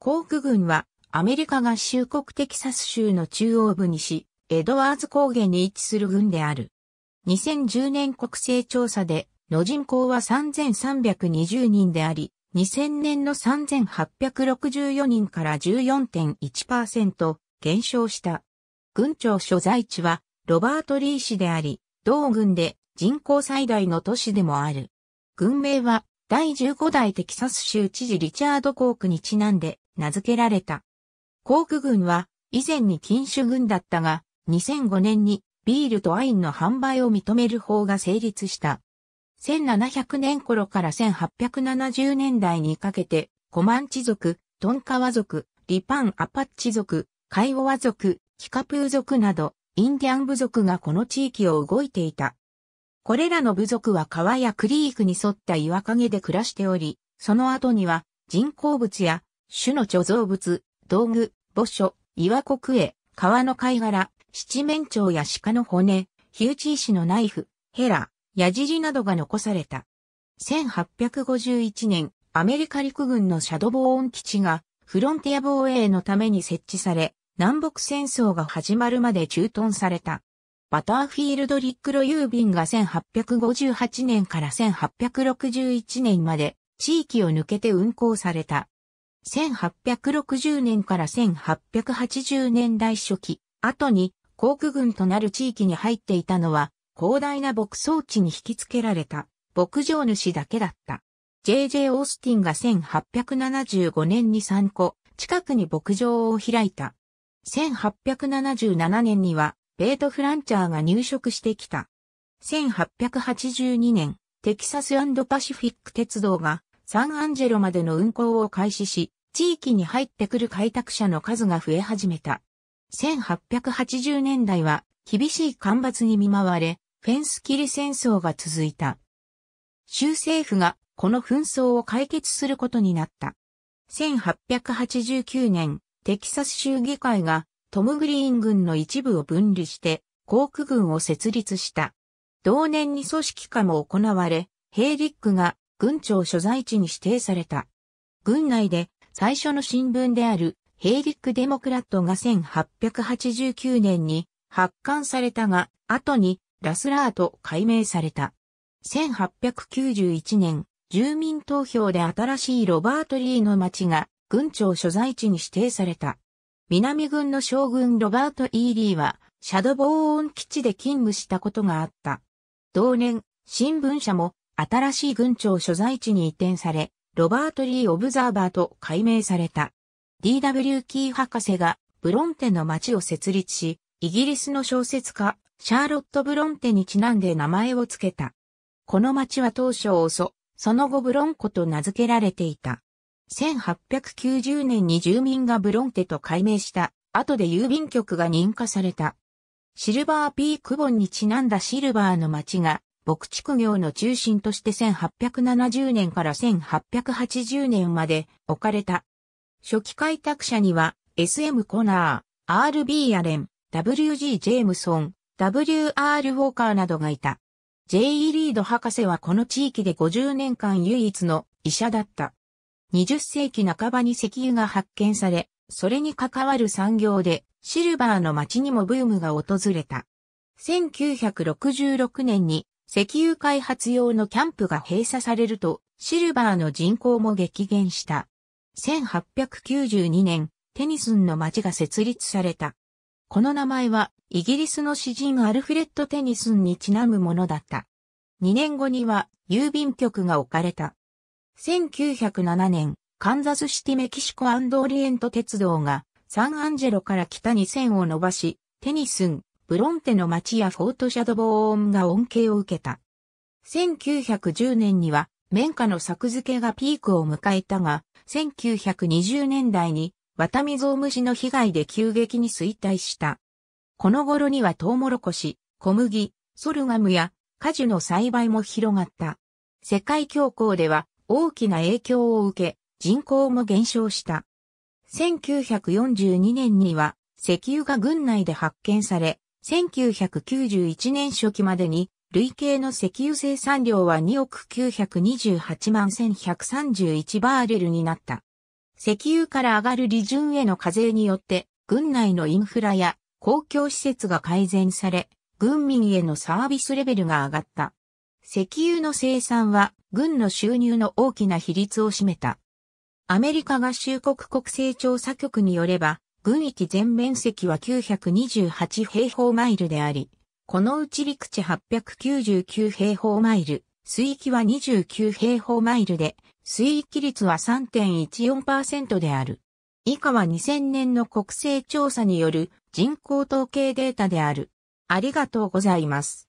コーク郡はアメリカ合衆国テキサス州の中央部にし、エドワーズ高原に位置する郡である。2010年国勢調査で、の人口は3320人であり、2000年の3864人から14.1%減少した。郡庁所在地はロバートリー市であり、同郡で人口最大の都市でもある。郡名は第15代テキサス州知事リチャード・コークにちなんで名付けられた。航空軍は以前に禁酒軍だったが、2005年にビールとワインの販売を認める法が成立した。1700年頃から1870年代にかけて、コマンチ族、トンカワ族、リパン・アパッチ族、カイオワ族、キカプー族など、インディアン部族がこの地域を動いていた。これらの部族は川やクリークに沿った岩陰で暮らしており、その後には人工物や種の貯蔵物、道具、墓所、岩国へ、川の貝殻、七面鳥や鹿の骨、火打ち石のナイフ、ヘラ、矢尻などが残された。1851年、アメリカ陸軍のシャドボーン基地が、フロンティア防衛のために設置され、南北戦争が始まるまで駐屯された。バターフィールドリックロ郵便が1858年から1861年まで地域を抜けて運行された。1860年から1880年代初期、後に航空軍となる地域に入っていたのは、広大な牧草地に引き付けられた牧場主だけだった。J.J. オースティンが1875年に3個近くに牧場を開いた。1877年にはベート・フランチャーが入植してきた。1882年、テキサスパシフィック鉄道がサンアンジェロまでの運行を開始し、地域に入ってくる開拓者の数が増え始めた。1880年代は厳しい干ばつに見舞われ、フェンス切り戦争が続いた。州政府がこの紛争を解決することになった。1889年、テキサス州議会がトム・グリーン軍の一部を分離して航空軍を設立した。同年に組織化も行われ、ヘイリックが軍庁所在地に指定された。軍内で最初の新聞であるヘイリック・デモクラットが1889年に発刊されたが、後にラスラーと改名された。1891年、住民投票で新しいロバート・リーの町が軍庁所在地に指定された。南軍の将軍ロバート・イーリーは、シャドボーオン基地で勤務したことがあった。同年、新聞社も新しい軍庁所在地に移転され、ロバート・リー・オブザーバーと改名された。D.W. キー博士がブロンテの町を設立し、イギリスの小説家、シャーロット・ブロンテにちなんで名前を付けた。この町は当初遅そ、その後ブロンコと名付けられていた。1890年に住民がブロンテと改名した、後で郵便局が認可された。シルバーピークボンにちなんだシルバーの町が牧畜業の中心として1870年から1880年まで置かれた。初期開拓者には SM コナー、RB アレン、WG ジェームソン、WR ウォーカーなどがいた。J.E. リード博士はこの地域で50年間唯一の医者だった。20世紀半ばに石油が発見され、それに関わる産業でシルバーの街にもブームが訪れた。1966年に石油開発用のキャンプが閉鎖されると、シルバーの人口も激減した。1892年、テニスンの町が設立された。この名前は、イギリスの詩人アルフレッド・テニスンにちなむものだった。2年後には、郵便局が置かれた。1907年、カンザスシティメキシコオリエント鉄道が、サンアンジェロから北に線を伸ばし、テニスン、ブロンテの町やフォートシャドボーンが恩恵を受けた。1910年には、綿花の作付けがピークを迎えたが、1920年代に、ワタミゾウムシの被害で急激に衰退した。この頃にはトウモロコシ、小麦、ソルガムや果樹の栽培も広がった。世界恐慌では大きな影響を受け、人口も減少した。1942年には石油が軍内で発見され、1991年初期までに、累計の石油生産量は2億928万1131バーレルになった。石油から上がる利潤への課税によって、軍内のインフラや公共施設が改善され、軍民へのサービスレベルが上がった。石油の生産は軍の収入の大きな比率を占めた。アメリカ合衆国国勢調査局によれば、群域全面積は928平方マイルであり、このうち陸地899平方マイル、水域は29平方マイルで、水域率は3.14%である。以下は2000年の国勢調査による人口統計データである。ありがとうございます。